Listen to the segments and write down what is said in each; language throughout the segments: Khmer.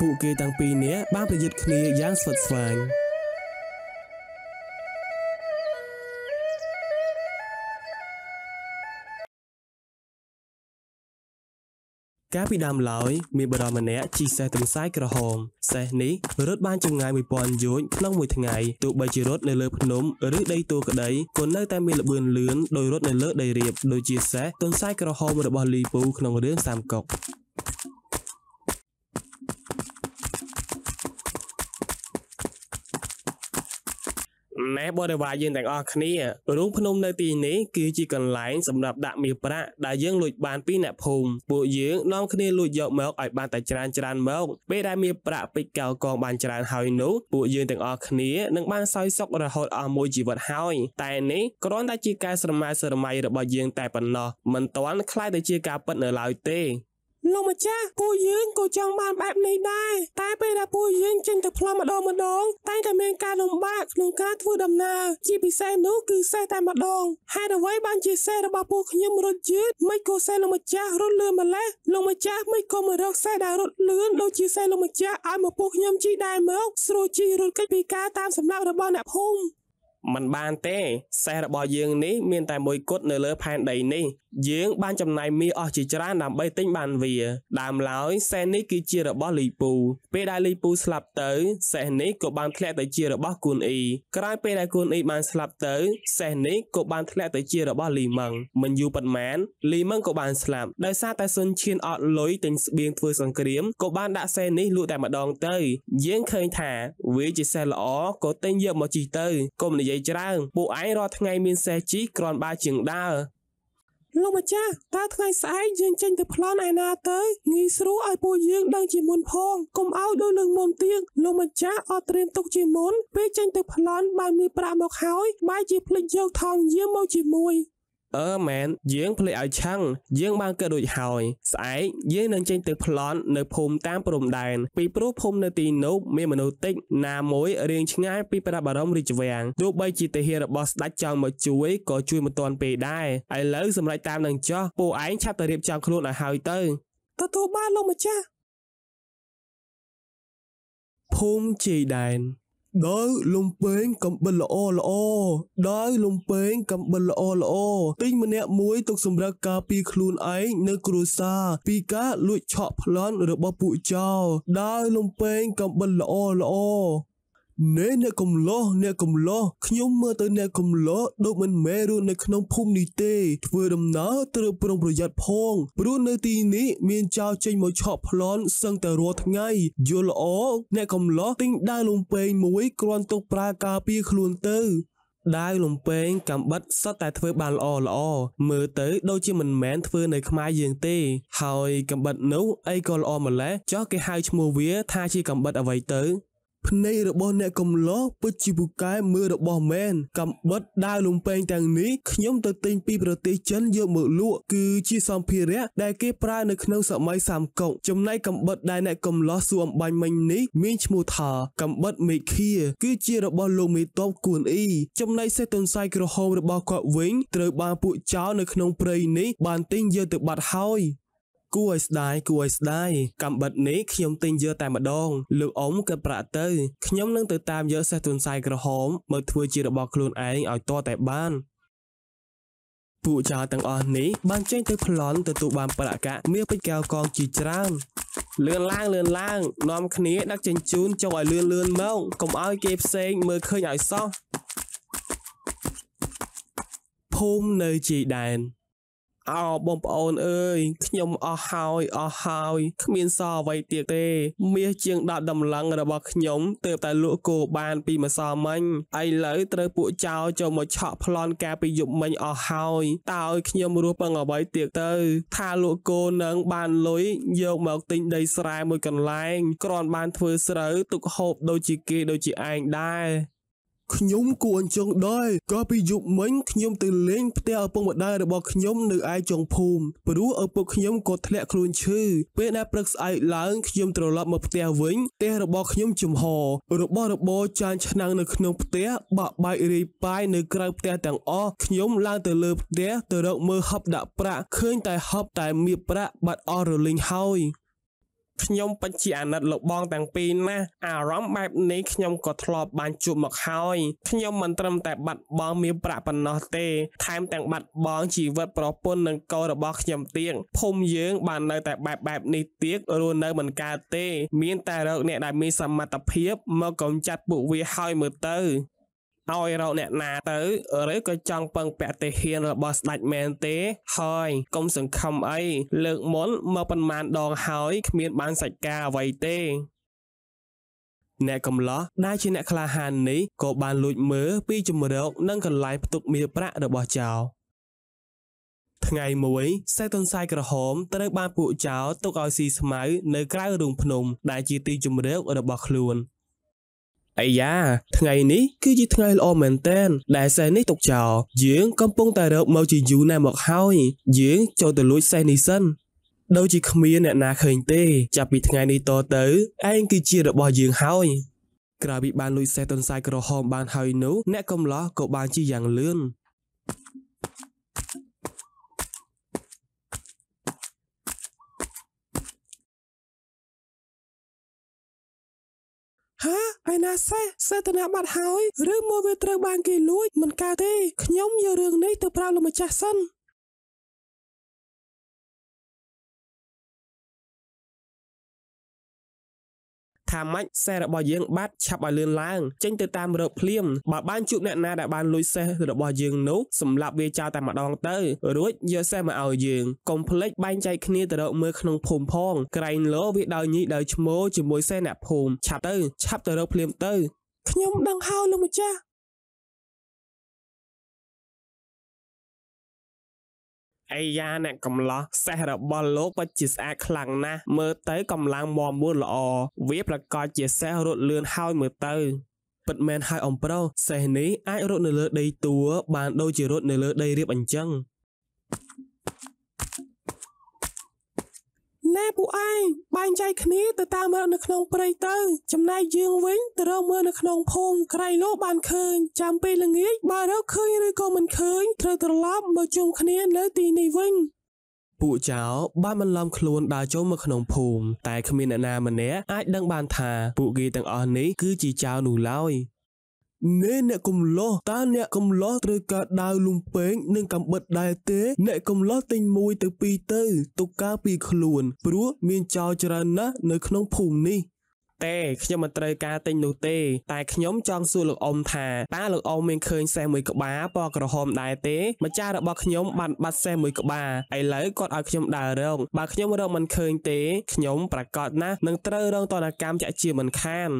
ពួកគេទាំងពីរនាក់បានប្រយុទ្ធគ្នាយ៉ាងស្វិតស្វាញកាលពីដើមឡើយមានបរិមាណម្នាក់ជិះសេះទម្សាយក្រហមសេះនេះរត់បានចម្ងាយ1000យោជន៍ក្នុងមួយថ្ងៃទោះបីជារត់នៅលើភ្នំឬដីទួលក្តីក៏នៅតែមានល្បឿនលឿនដោយរត់នៅលើដីរាបដូចជាសេះទម្សាយក្រហមរបស់លីពូក្នុងរឿងសាមកុកេះបរិវារយើងទាំងអស់គ្នារូងភ្នំនៅទីនេះគឺជាកន្លែងសម្រាប់ដាក់មាសប្រាក់ដែលយើងលួចបានពីអ្នកភូមិពួកយើងនាំគ្នាលួចយកមកឲ្យបានតែច្រើនច្រើនមកពេលដែលមាសប្រាក់ពេជ្រកៅកងបានច្រើនហើយនោះពួកយើងទាំងអស់គ្នានឹងបានសោយសុខរហូតអស់មួយជីវិតហើយតែនេះគ្រាន់តែជាការស្រមៃស្រមៃរបស់យើងតែប៉ុណ្ណោះមិនទាន់ខ្លាយទៅជាការពិតនៅឡើយទេលោកម្ចាស់ពូយើងក៏ចង់បានបែបនេះដែរតែពេលដែលពូយើងចេញទៅផ្លំម្ដងម្ដង តែតែមានការលំបាកក្នុងការធ្វើដំណើរជាពិសេសនោះគឺសេះតែម្ដងហេតុអ្វីបានជាសេះរបស់ពូខ្ញុំរត់យឺតមិនក៏សេះលោកម្ចាស់រត់លឿនម្ល៉េះលោកម្ចាស់មិនក៏មករកសេះដែលរត់លឿនដូចជាសេះលោកម្ចាស់ឲ្យមកពូខ្ញុំជីដែរមកស្រួលជីរត់គេចពីការតាមសម្លាប់របស់អ្នកភូមិมันបានទេសេះរបស់យើងនេះមានតែមួយគត់នៅលើផែនដីនេះ យើងបានចំណាយមីអស់ជាច្រើនដើម្បីទិញបានវាដើមឡើយសេះនេះគឺជារបស់លីពូ ពេលដែលលីពូស្លាប់ទៅសេះនេះក៏បានធ្លាក់ទៅជារបស់គូនអ៊ីក្រោយពេលដែលគូនអ៊ីបានស្លាប់ទៅសេះនេះក៏បានធ្លាក់ទៅជារបស់លីម៉ឹងមិនយូរប៉ុន្មានលីម៉ឹងក៏បានស្លាប់ដោយសារតែសុនឈៀនអត់លុយទិញស្បៀងធ្វើសង្គ្រាមក៏បានដាក់សេះនេះលក់តែម្ដងទៅយើងឃើញថាវាជាសេះល្អក៏ទិញយកមកជីទៅកុំនិយាយយាយច្រើនពួកឯងរាល់ថ្ងៃ មានសេះជីក្រាន់បើជាងដើរលោកម្ចាស់តើថ្ងៃស្អែកយើងចេញទៅប្លន់ឯណាទៅងាយស្រួលឲ្យពួកយើងដឹងជាមុនផងកុំឲ្យដូចលើងមុនទៀតលោកម្ចាស់អត់ត្រៀមទុកជាមុនពេលចេញទៅប្លន់បើមានប្រាក់មកហើយបែរជាភ្លេចយកថងយាមមកជាមួយអឺមែនយើងភ្លេចឲ្យឆឹងយើងបានកើតរួចហើយស្អែកយើងនឹងចេញទៅប្លន់នៅភូមិតាមព្រំដែនពីព្រោះភូមិនៅទីនោះមានមនុស្សតិចណាមួយរៀងឆ្ងាយពីប្រាបរមរាជវាំងទោះបីជាទាហានរបស់ស្ដេចចង់មកជួយក៏ជួយមិនទាន់ពេលដែរឥឡូវសម្រេចតាមនឹងចោះពូឯងឆាប់ទៅរៀបចំខ្លួនឲ្យហើយទៅទទួលបានលោកម្ចាស់ភូមិជ័យដែនដើលំពេងកំបិលល្អល្អដើលំពេងកំបិលល្អល្អទិញម្នាក់មួយទុកសម្រាប់ការពារខ្លួនឯងនៅគ្រួសារពីការលួចឆក់ប្លន់របស់ពួកចោរដើលំពេងកំបិលល្អល្អណែអ្នកកំឡោះអ្នកកំឡោះខ្ញុំមើលទៅអ្នកកំឡោះដូចមិនមែនរស់នៅក្នុងភូមិនេះទេធ្វើដំណើរត្រូវប្រុងប្រយ័ត្នផងព្រោះនៅទីនេះមានចោរចេញមកឆក់ប្លន់សឹងតែរាល់ថ្ងៃ យល់ល្អអ្នកកំឡោះទិញដាវលំពេងមួយគ្រាន់ទុកប្រើការពារខ្លួនទៅដាវលំពេងកំបិតសុទ្ធតែធ្វើបានល្អល្អ មើលទៅដូចជាមិនមែនធ្វើនៅខ្មែរយើងទេ ហើយកំបិតនោះអីក៏ល្អម្ល៉េះចោះគេហៅឈ្មោះវាថាជាកំបិតអ្វីទៅភ្នែករបស់អ្នកកំឡោះពិតជាពូកែមើលរបស់មែនកំបិតដាវលំពេងទាំងនេះខ្ញុំទៅទិញពីប្រទេសចិនយកមកលក់គឺជាសម្ភារៈដែលគេប្រើនៅក្នុងសម័យសាមកុកចំណែកកំបិតដែលអ្នកកំឡោះសួរអំបញ្ញមិញនេះ មានឈ្មោះថាកំបិតមេឃាគឺជារបស់លោកមេតបគួនអ៊ីចំណែកសេះទុនសាយក្រហមរបស់គាត់វិញត្រូវបានពួកចោរនៅក្នុងព្រៃនេះ បានទិញយកទៅបាត់ហើយគួរឲ្យស្ដាយគួរឲ្យស្ដាយកាំបិតនេះខ្ញុំទិញយកតែម្ដងលោកអ៊ំគិតប្រាក់ទៅខ្ញុំនឹងទៅតាមយកសេះទុនសាយក្រហមមកធ្វើជារបស់ខ្លួនឯងឲ្យតតែបានពួកចៅទាំងអស់នេះបានចេញទៅប្លន់ទទួលបានប្រាក់កាក់មាសពេជ្រកែវកងជាច្រើនលឿនឡើងលឿនឡើងនាំគ្នាដឹកជញ្ជូនចុះឲ្យលឿនលឿនមកកុំឲ្យគេផ្សេងមើលឃើញឲ្យសោះភូមិនៅជ័យដែនអោបងប្អូនអើយខ្ញុំអស់ហើយអស់ហើយគ្មានសល់អ្វីទៀតទេ មាសជាង10ដំឡឹងរបស់ខ្ញុំទើបតែលក់គោបានពីម្សិលមិញឥឡូវត្រូវពួកចៅចូលមកឆក់ប្លន់ការពីយប់មិញអស់ហើយតើឲ្យខ្ញុំរស់ពឹងអ្វីទៀតទៅ ថាលក់គោនឹងបានលុយយកមកទិញដីស្រែមួយកន្លែងគ្រាន់បានធ្វើស្រូវទុកហូបដូចជាគេដូចជាឯងដែរខ្ញុំគួរអញ្ចឹងដែរកាលពីយប់មិញខ្ញុំទៅលេងផ្ទះឪពុកម្ដាយរបស់ខ្ញុំនៅឯចុងភូមិព្រោះឪពុកខ្ញុំក៏ធ្លាក់ខ្លួនឈឺពេលដែលព្រឹកស្អែកឡើងខ្ញុំត្រឡប់មកផ្ទះវិញផ្ទះរបស់ខ្ញុំចំហរបស់របរចានឆ្នាំងនៅក្នុងផ្ទះបាក់បែករាយប៉ាយនៅក្រៅផ្ទះទាំងអស់ខ្ញុំឡើងទៅលើផ្ទះទៅរកមើលហប់ដាក់ប្រាក់ឃើញតែហប់តែមៀបប្រាក់បាត់អស់រលីងហើយខ្ញុំពិតជាអាណិតលោកបងទាំងពីរណាស់អារម្មណ៍បែបនេះខ្ញុំក៏ធ្លាប់បានជួបមកហើយខ្ញុំមិនត្រឹមតែបាត់បង់មានប្រាក់ប៉ុណ្ណោះទេថែមទាំងបាត់បង់ជីវិតប្រពន្ធនិងកូនរបស់ខ្ញុំទៀតភូមិយើងបាននៅតែបែបបែបនេះទៀតរស់នៅមិនកើតទេមានតែរកអ្នកដែលមានសមត្ថភាពមកកំចាត់ពួកវាឲ្យមើលទៅឲ្យរកអ្នកណាទៅឬក៏ចង់ពឹងពាក់ទេហ៊ានរបស់ស្ដេចមែនទេ ហើយកុំសង្ឃឹមអី លើកមុនមកប៉ុន្មានដងហើយគ្មានបានសាច់ការអ្វីទេអ្នកកំឡោះដែលជាអ្នកក្លាហាននេះក៏បានលួចមើលពីជំរកនិងកន្លែងផ្ទុកមាសប្រាក់របស់ចៅថ្ងៃមួយសេះទុនសាយក្រហម ត្រូវបានពួកចៅទុកឲ្យស៊ីស្មៅនៅក្រៅរូងភ្នំដែលជាទីជំរករបស់ខ្លួនអាយ៉ាថ្ងៃនេះគឺជាថ្ងៃល្អមែនតែនដែលសេះនេះຕົកចោលយើងកំពុងតែរកមកជាយូរណាស់មកហើយយើងចូលទៅលួចសេះនេះសិនដូចជាគ្មានអ្នកណាឃើញទេចាប់ពីថ្ងៃនេះតទៅឯងគឺជារបស់យើងហើយក្រោយពីបានលួចសេះទុនសាយក្រហមបានហើយនោះអ្នកកំឡោះក៏បានជាយ៉ាងលឿនឯណាសេះសេតនាបាត់ហើយរឿងមកវាត្រូវបានគេលួចមិនកើតទេខ្ញុំយករឿងនេះទៅប្រាប់លោកម្ចាស់សិនថាម៉េចសេះរបស់យើងបាត់ឆាប់ឲ្យលឿនឡើងចេញទៅតាមរកភ្លាមបើបានជួបអ្នកណាដែលបានលួចសេះរបស់យើងនោះសម្រាប់វាចោលតែម្ដងទៅរួចយកសេះមកឲ្យយើងកុំភ្លេចបែងចែកគ្នាទៅរកមើលក្នុងភូមិផងក្រែងលោវាដោយញីដោយឈ្មោជាមួយសេះអ្នកភូមិឆាប់ទៅឆាប់ទៅរកភ្លាមទៅខ្ញុំដឹងហើយលោកម្ចាស់អាយ៉ាអ្នកកំឡោះសេះរបស់លោកពិតជាស្អាតខ្លាំងណាស់មើលទៅកំឡាំងមមមួនល្អវាប្រកាសជាសេះរត់លឿនហើយមើលទៅពិតមែនហើយអំប្រុសសេះនេះអាចរត់នៅលើដីតួបានដូចជារត់នៅលើដីរៀបអញ្ចឹងណែពួកឯងបែងចែកគ្នាទៅតាមមើលនៅក្នុងព្រៃទៅចំណែកយើងវិញទៅរកមើលនៅក្នុងភូមិក្រៃលោបានឃើញ ចាំពេលល្ងាចបើរកឃើញឬក៏មិនឃើញត្រូវត្រឡប់មកជុំគ្នានៅទីនេះវិញពួកចៅបានបន្លំខ្លួនដើរចូលមកក្នុងភូមិតែគ្មានអ្នកណាម្នាក់អាចដឹងបានថាពួកគេទាំងអស់នេះគឺជាចៅនោះឡើយណែអ្នកកំឡោះតើអ្នកកំឡោះត្រូវការដាវលំពេង និងកំបិតដែរទេអ្នកកំឡោះទិញមួយទៅពីរទៅទុកការពីខ្លួនព្រោះមានចោរច្រើនណាស់នៅក្នុងភូមិនេះទេខ្ញុំមិនត្រូវការទិញនោះទេ តែខ្ញុំចង់សួរលោកអ៊ំថាតើលោកអ៊ំមានឃើញសេះមួយក្បាលពណ៌ក្រហមដែរទេម្ចាស់របស់ខ្ញុំបានបាត់សេះមួយក្បាលឥឡូវគាត់ឲ្យខ្ញុំដើររងបើខ្ញុំរកមិនឃើញទេខ្ញុំប្រកាសណាស់នឹងត្រូវរងទណ្ឌកម្មចាក់ជាមិនខាន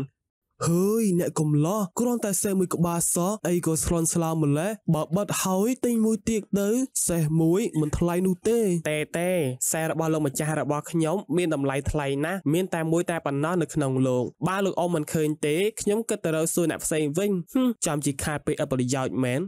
ហើយអ្នកកំឡោះគ្រាន់តែសេះមួយក្បាលសោះអីក៏ស្លន់ស្លោម្លេះបើបាត់ហើយទិញមួយទៀតទៅសេះមួយមិនថ្លៃនោះទេតែតែសេះរបស់លោកម្ចាស់របស់ខ្ញុំមានតម្លៃថ្លៃណាស់មានតែមួយតែប៉ុណ្ណោះនៅក្នុងលោកបើលោកអ៊ំមិនឃើញទេខ្ញុំគិតទៅរើសួរអ្នកផ្សេងវិញចាំជីខាតពេលអបប្រយោជន៍មែន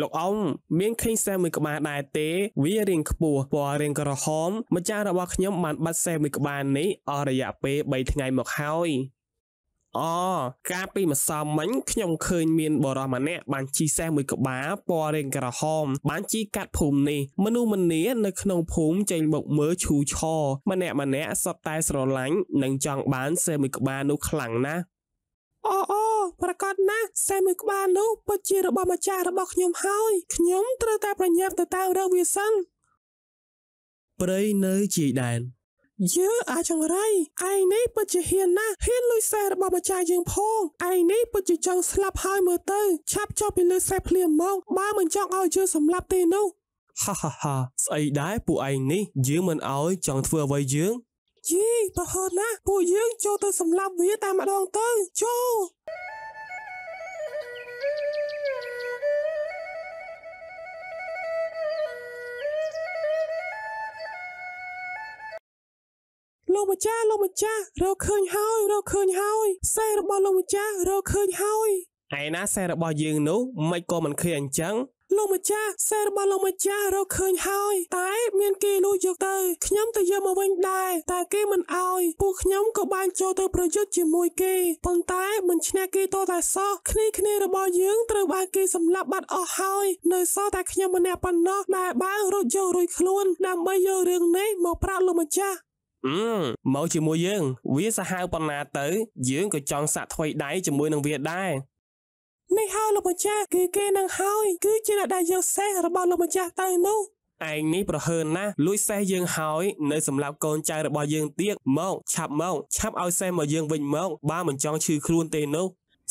លោកអង្គមានឃើញសេះមួយក្បាលដែរទេវារាងខ្ពស់ពណ៌រាងក្រហមម្ចាស់របស់ខ្ញុំបានបាត់សេះមួយក្បាលនេះអស់រយៈពេល3ថ្ងៃមកហើយអកាលពីម្សិលមិញខ្ញុំឃើញមានបរិសម្នាក់បានជីសេះមួយក្បាលពណ៌រាងក្រហម បានជីកាត់ភូមិនេះមនុស្សម្នានៅក្នុងភូមិចេញមកមើលឈូឆរម្នាក់ម្នាក់សពតែស្រឡាញ់និងចង់បានសេះមួយក្បាលនោះខ្លាំងណាស់អូអូប្រកាសណាស់ខ្សែមួយក្បាលនោះពិតជារបស់ម្ចាស់របស់ខ្ញុំហើយខ្ញុំត្រូវតែ ប្រញាប់ទៅតាមរកវាសិនព្រៃនៅជាយដែនយើអាចចង្រៃឯងនេះពិតជាហ៊ានណាស់ហ៊ានលួចខ្សែរបស់ម្ចាស់យើង ផងឯងនេះពិតជាចង់ស្លាប់ហើយមើលទៅឆាប់ចុះពីលើខ្សែភ្លាមមកបើមិនចង់ឲ្យយើងសម្លាប់ទេនោះហាហាហាស្អីដែរពួកឯងនេះយើងមិនអោយចង់ធ្វើអ្វីយើងយីប្រហែលណា ពួកយើង ចូលទៅសម្លាប់វាតែម្ដងទៅចូលលោកម្ចាស់លោកម្ចាស់រកឃើញហើយរកឃើញហើយសេះរបស់លោកម្ចាស់រកឃើញហើយឯណាសេះរបស់យើងនោះមិនក៏មិនឃើញអញ្ចឹងលោកម្ចាស់សេះរបស់លោកម្ចាស់រកឃើញហើយ តែ មានគេលួចយកទៅខ្ញុំទៅយកមកវិញដែរតែគេមិនអោយពួកខ្ញុំក៏បាន ចូលទៅប្រយុទ្ធជាមួយគេប៉ុន្តែមិនឈ្នះគេតតែសោះគ្នាគ្នារបស់យើងត្រូវបានគេសម្លាប់បាត់អស់ហើយនៅសល់តែខ្ញុំម្នាក់ប៉ុណ្ណោះដែលបានរត់យករួយខ្លួនដើម្បីយករឿងនេះមកប្រាក់លោកម្ចាស់មកជាមួយយើងវាសាហាវប៉ុណ្ណាទៅ យើងក៏ចង់សាក់ថ្មីដៃជាមួយនឹងវាដែរនេះហើយលោកម្ចាស់គឺគេនឹងហើយគឺជាអ្នកដែលយកសេះរបស់លោកម្ចាស់ទៅនោះឯងនេះប្រហើនណាស់លួចសេះយើងហើយនៅសម្រាប់កូនចៅរបស់យើងទៀតមកឆាប់មកឆាប់ឲ្យសេះមកយើងវិញមកបើមិនចង់ឈឺខ្លួនទេ នោះ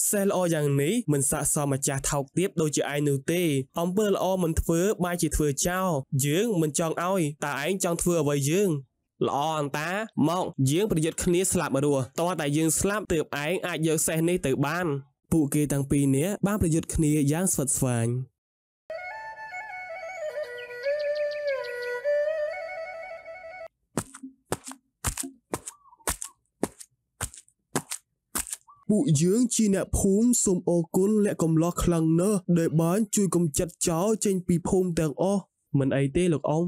សេះល្អយ៉ាងនេះមិនស័កសមម្ចាស់ថោកទៀតដូចជាឯងនោះទេ អំពើល្អមិនធ្វើបែរជាធ្វើចោលយើង មិនចង់ឲ្យតែឯងចង់ធ្វើអ្វីយើងល្អអន្តាមកយើងប្រយុទ្ធគ្នាស្លាប់រស់តោះតែយើងស្លាប់ទើបឯងអាចយកសេះនេះទៅបានពួកគេទាំងពីរនាក់បានប្រយុទ្ធគ្នាយ៉ាងស្វិតស្វាញពួកយើងជាអ្នកភូមិសូមអរគុណអ្នកកំឡោះខ្លាំងណាស់ដែលបាន ជួយកំចាត់ចោលចេញពីភូមិទាំងអស់មិនអីទេលោកអ៊ំ